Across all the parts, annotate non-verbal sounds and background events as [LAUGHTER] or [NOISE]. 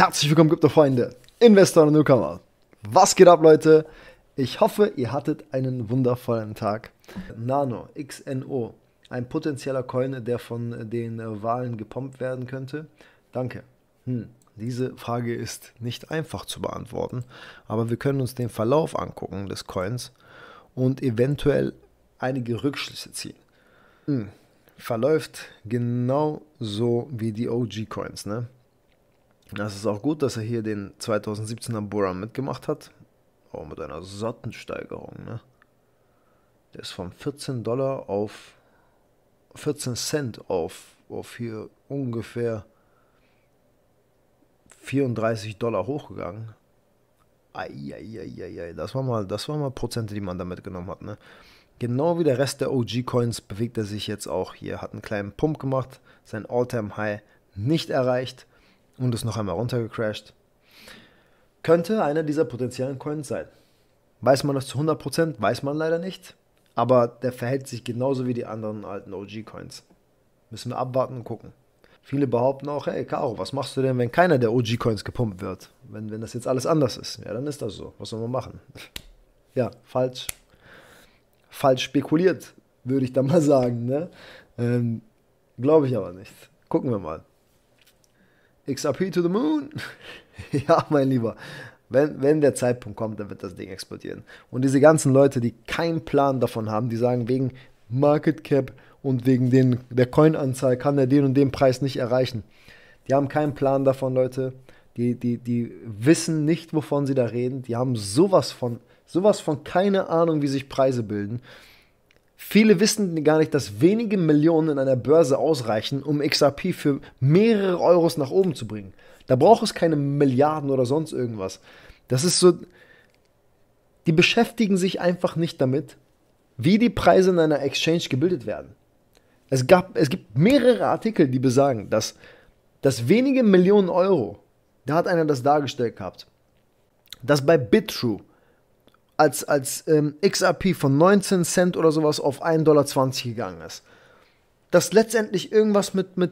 Herzlich willkommen, Krypto-Freunde, Investor und Newcomer. Was geht ab, Leute? Ich hoffe, ihr hattet einen wundervollen Tag. Nano, XNO, ein potenzieller Coin, der von den Wahlen gepumpt werden könnte. Danke. Hm, diese Frage ist nicht einfach zu beantworten, aber wir können uns den Verlauf angucken des Coins und eventuell einige Rückschlüsse ziehen. Hm, verläuft genau so wie die OG-Coins, ne? Das ist auch gut, dass er hier den 2017er Boram mitgemacht hat. Auch mit einer Sottensteigerung. Ne? Der ist von 14 Dollar auf 14 Cent auf, auf hier ungefähr 34 Dollar hochgegangen. Eieieiei, das war mal, das war mal Prozente, die man da mitgenommen hat. Ne? Genau wie der Rest der OG-Coins bewegt er sich jetzt auch hier. Hat einen kleinen Pump gemacht, sein All-Time-High nicht erreicht und ist noch einmal runtergecrashed. Könnte einer dieser potenziellen Coins sein. Weiß man das zu 100%? Weiß man leider nicht. Aber der verhält sich genauso wie die anderen alten OG-Coins. Müssen wir abwarten und gucken. Viele behaupten auch, hey Caro, was machst du denn, wenn keiner der OG-Coins gepumpt wird? Wenn, wenn das jetzt alles anders ist? Ja, dann ist das so. Was soll man machen? [LAUGHS] ja, falsch. Falsch spekuliert, würde ich da mal sagen. Ne? Ähm, Glaube ich aber nicht. Gucken wir mal. XRP to the moon. [LAUGHS] ja, mein Lieber. Wenn, wenn der Zeitpunkt kommt, dann wird das Ding explodieren. Und diese ganzen Leute, die keinen Plan davon haben, die sagen, wegen Market Cap und wegen den, der Coin-Anzahl kann er den und den Preis nicht erreichen. Die haben keinen Plan davon, Leute. Die, die, die wissen nicht, wovon sie da reden. Die haben sowas von, sowas von keine Ahnung, wie sich Preise bilden. Viele wissen gar nicht, dass wenige Millionen in einer Börse ausreichen, um XRP für mehrere Euros nach oben zu bringen. Da braucht es keine Milliarden oder sonst irgendwas. Das ist so. Die beschäftigen sich einfach nicht damit, wie die Preise in einer Exchange gebildet werden. Es, gab, es gibt mehrere Artikel, die besagen, dass, dass wenige Millionen Euro, da hat einer das dargestellt gehabt, dass bei BitTrue als, als ähm, XRP von 19 Cent oder sowas auf 1,20 Dollar gegangen ist. Dass letztendlich irgendwas mit, ein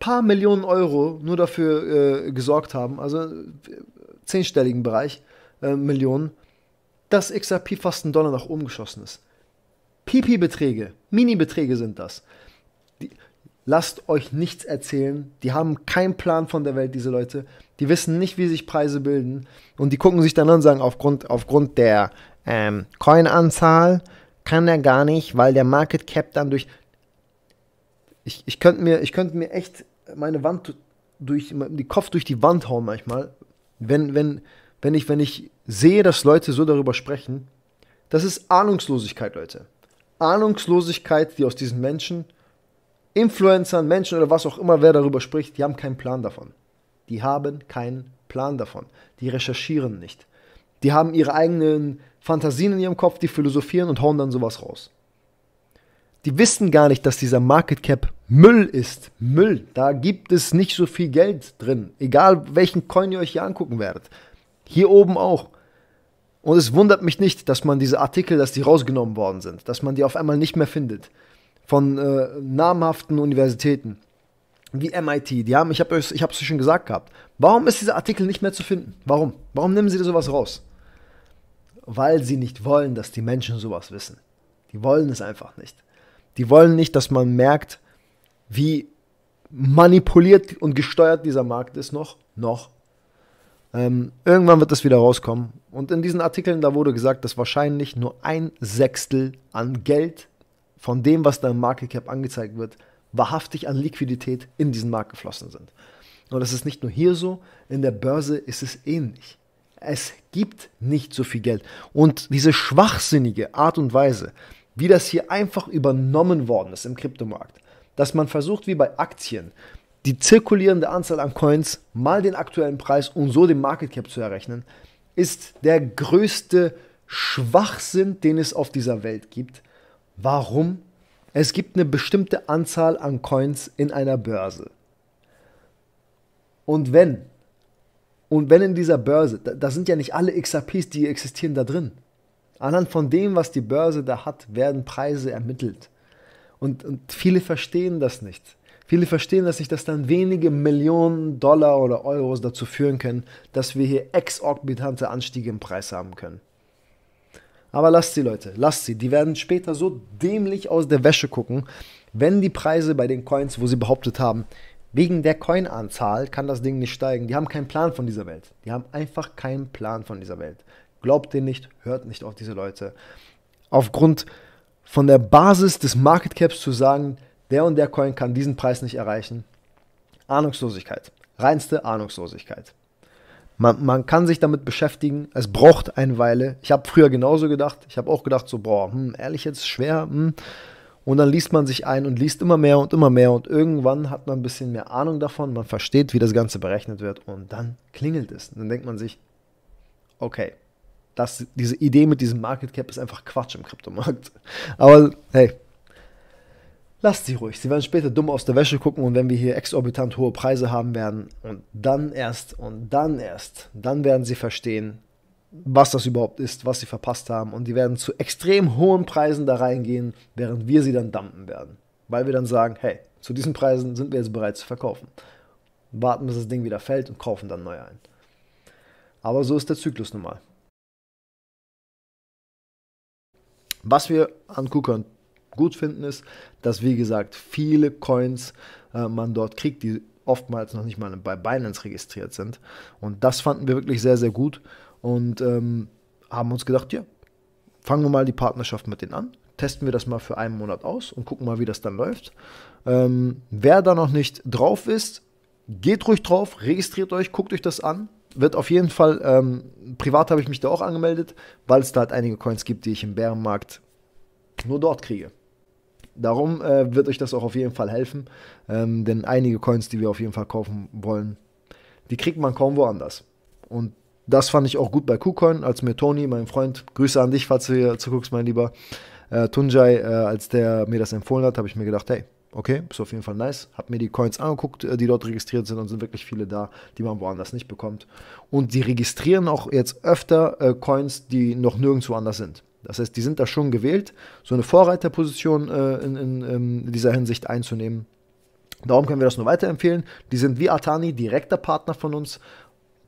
paar Millionen Euro nur dafür äh, gesorgt haben, also äh, zehnstelligen Bereich, äh, Millionen, dass XRP fast einen Dollar nach oben geschossen ist. Pipi-Beträge, Mini-Beträge sind das. Die, lasst euch nichts erzählen. Die haben keinen Plan von der Welt, diese Leute. Die wissen nicht, wie sich Preise bilden. Und die gucken sich dann an und sagen, aufgrund, aufgrund der ähm, Coin-Anzahl kann er gar nicht, weil der Market Cap dann durch. Ich, ich könnte mir, könnt mir echt meine Wand durch, die Kopf durch die Wand hauen manchmal, wenn, wenn, wenn, ich, wenn ich sehe, dass Leute so darüber sprechen. Das ist Ahnungslosigkeit, Leute. Ahnungslosigkeit, die aus diesen Menschen Influencern, Menschen oder was auch immer, wer darüber spricht, die haben keinen Plan davon. Die haben keinen Plan davon. Die recherchieren nicht. Die haben ihre eigenen Fantasien in ihrem Kopf, die philosophieren und hauen dann sowas raus. Die wissen gar nicht, dass dieser Market Cap Müll ist. Müll. Da gibt es nicht so viel Geld drin. Egal welchen Coin ihr euch hier angucken werdet. Hier oben auch. Und es wundert mich nicht, dass man diese Artikel, dass die rausgenommen worden sind, dass man die auf einmal nicht mehr findet von äh, namhaften Universitäten wie MIT, die haben, ich habe es ich schon gesagt gehabt, warum ist dieser Artikel nicht mehr zu finden? Warum? Warum nehmen sie sowas raus? Weil sie nicht wollen, dass die Menschen sowas wissen. Die wollen es einfach nicht. Die wollen nicht, dass man merkt, wie manipuliert und gesteuert dieser Markt ist noch, noch. Ähm, irgendwann wird das wieder rauskommen. Und in diesen Artikeln, da wurde gesagt, dass wahrscheinlich nur ein Sechstel an Geld von dem, was da im Market Cap angezeigt wird, wahrhaftig an Liquidität in diesen Markt geflossen sind. Und das ist nicht nur hier so, in der Börse ist es ähnlich. Es gibt nicht so viel Geld. Und diese schwachsinnige Art und Weise, wie das hier einfach übernommen worden ist im Kryptomarkt, dass man versucht, wie bei Aktien, die zirkulierende Anzahl an Coins mal den aktuellen Preis und so den Market Cap zu errechnen, ist der größte Schwachsinn, den es auf dieser Welt gibt. Warum? Es gibt eine bestimmte Anzahl an Coins in einer Börse. Und wenn, und wenn in dieser Börse, da, da sind ja nicht alle XRPs, die existieren da drin. Anhand von dem, was die Börse da hat, werden Preise ermittelt. Und, und viele verstehen das nicht. Viele verstehen das nicht, dass dann wenige Millionen Dollar oder Euros dazu führen können, dass wir hier exorbitante Anstiege im Preis haben können. Aber lasst sie, Leute, lasst sie. Die werden später so dämlich aus der Wäsche gucken, wenn die Preise bei den Coins, wo sie behauptet haben, wegen der Coin-Anzahl kann das Ding nicht steigen. Die haben keinen Plan von dieser Welt. Die haben einfach keinen Plan von dieser Welt. Glaubt denen nicht, hört nicht auf diese Leute. Aufgrund von der Basis des Market Caps zu sagen, der und der Coin kann diesen Preis nicht erreichen. Ahnungslosigkeit. Reinste Ahnungslosigkeit. Man, man kann sich damit beschäftigen. Es braucht eine Weile. Ich habe früher genauso gedacht. Ich habe auch gedacht, so, boah, hm, ehrlich jetzt, schwer. Hm. Und dann liest man sich ein und liest immer mehr und immer mehr und irgendwann hat man ein bisschen mehr Ahnung davon, man versteht, wie das Ganze berechnet wird und dann klingelt es. Und dann denkt man sich, okay, das, diese Idee mit diesem Market Cap ist einfach Quatsch im Kryptomarkt. [LAUGHS] Aber hey, Lasst sie ruhig. Sie werden später dumm aus der Wäsche gucken und wenn wir hier exorbitant hohe Preise haben werden und dann erst und dann erst, dann werden sie verstehen, was das überhaupt ist, was sie verpasst haben und die werden zu extrem hohen Preisen da reingehen, während wir sie dann dumpen werden. Weil wir dann sagen, hey, zu diesen Preisen sind wir jetzt bereit zu verkaufen. Warten, bis das Ding wieder fällt und kaufen dann neu ein. Aber so ist der Zyklus nun mal. Was wir an angucken gut finden, ist, dass wie gesagt viele Coins äh, man dort kriegt, die oftmals noch nicht mal bei Binance registriert sind. Und das fanden wir wirklich sehr, sehr gut und ähm, haben uns gedacht, ja, fangen wir mal die Partnerschaft mit denen an. Testen wir das mal für einen Monat aus und gucken mal, wie das dann läuft. Ähm, wer da noch nicht drauf ist, geht ruhig drauf, registriert euch, guckt euch das an. Wird auf jeden Fall, ähm, privat habe ich mich da auch angemeldet, weil es da halt einige Coins gibt, die ich im Bärenmarkt nur dort kriege. Darum äh, wird euch das auch auf jeden Fall helfen, ähm, denn einige Coins, die wir auf jeden Fall kaufen wollen, die kriegt man kaum woanders. Und das fand ich auch gut bei KuCoin, als mir Tony, mein Freund, Grüße an dich, falls du hier zuguckst, mein Lieber, äh, Tunjai, äh, als der mir das empfohlen hat, habe ich mir gedacht, hey, okay, ist auf jeden Fall nice. Habe mir die Coins angeguckt, äh, die dort registriert sind und sind wirklich viele da, die man woanders nicht bekommt. Und die registrieren auch jetzt öfter äh, Coins, die noch nirgendwo anders sind. Das heißt, die sind da schon gewählt, so eine Vorreiterposition äh, in, in, ähm, in, dieser Hinsicht einzunehmen. Darum können wir das nur weiterempfehlen. Die sind wie Atani direkter Partner von uns.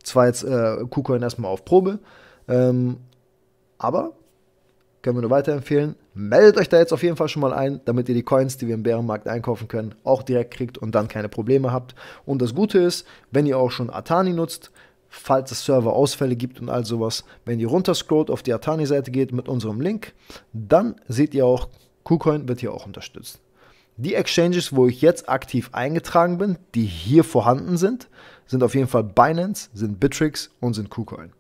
Zwar jetzt äh, KuCoin erstmal auf Probe, ähm, aber können wir nur weiterempfehlen. Meldet euch da jetzt auf jeden Fall schon mal ein, damit ihr die Coins, die wir im Bärenmarkt einkaufen können, auch direkt kriegt und dann keine Probleme habt. Und das Gute ist, wenn ihr auch schon Atani nutzt, falls es Serverausfälle gibt und all sowas. Wenn ihr runterscrollt auf die Atani-Seite geht mit unserem Link, dann seht ihr auch, KuCoin wird hier auch unterstützt. Die Exchanges, wo ich jetzt aktiv eingetragen bin, die hier vorhanden sind, sind auf jeden Fall Binance, sind Bittrex und sind KuCoin.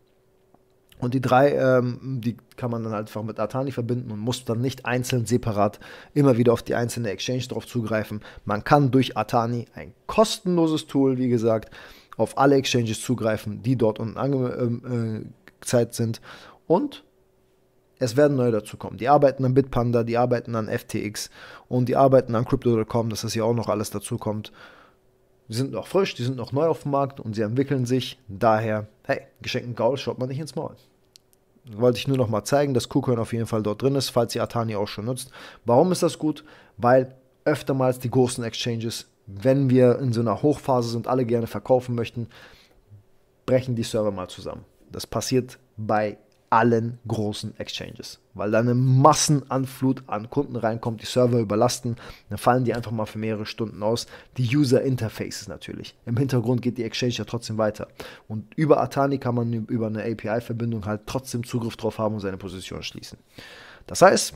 Und die drei, ähm, die kann man dann halt einfach mit Atani verbinden und muss dann nicht einzeln separat immer wieder auf die einzelne Exchange drauf zugreifen. Man kann durch Atani ein kostenloses Tool, wie gesagt, auf alle Exchanges zugreifen, die dort unten angezeigt ähm, äh, sind. Und es werden neue dazu kommen. Die arbeiten an Bitpanda, die arbeiten an FTX und die arbeiten an Crypto.com, dass das hier auch noch alles dazu kommt. Die sind noch frisch, die sind noch neu auf dem Markt und sie entwickeln sich. Daher, hey, geschenken Gaul schaut man nicht ins Maul. Wollte ich nur noch mal zeigen, dass KuCoin auf jeden Fall dort drin ist, falls ihr Atani auch schon nutzt. Warum ist das gut? Weil öftermals die großen Exchanges wenn wir in so einer Hochphase sind, und alle gerne verkaufen möchten, brechen die Server mal zusammen. Das passiert bei allen großen Exchanges, weil da eine Massenanflut an Kunden reinkommt, die Server überlasten, dann fallen die einfach mal für mehrere Stunden aus. Die User Interfaces natürlich. Im Hintergrund geht die Exchange ja trotzdem weiter. Und über Atani kann man über eine API-Verbindung halt trotzdem Zugriff drauf haben und seine Position schließen. Das heißt,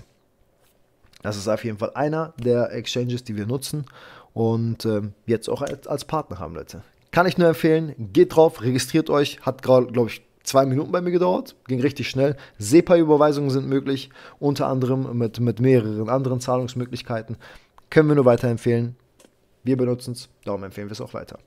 das ist auf jeden Fall einer der Exchanges, die wir nutzen und ähm, jetzt auch als, als, Partner haben, Leute. Kann ich nur empfehlen, geht drauf, registriert euch, hat gerade, glaube ich, zwei Minuten bei mir gedauert, ging richtig schnell. SEPA-Überweisungen sind möglich, unter anderem mit, mit mehreren anderen Zahlungsmöglichkeiten. Können wir nur weiterempfehlen. Wir benutzen es, darum empfehlen wir es auch weiter.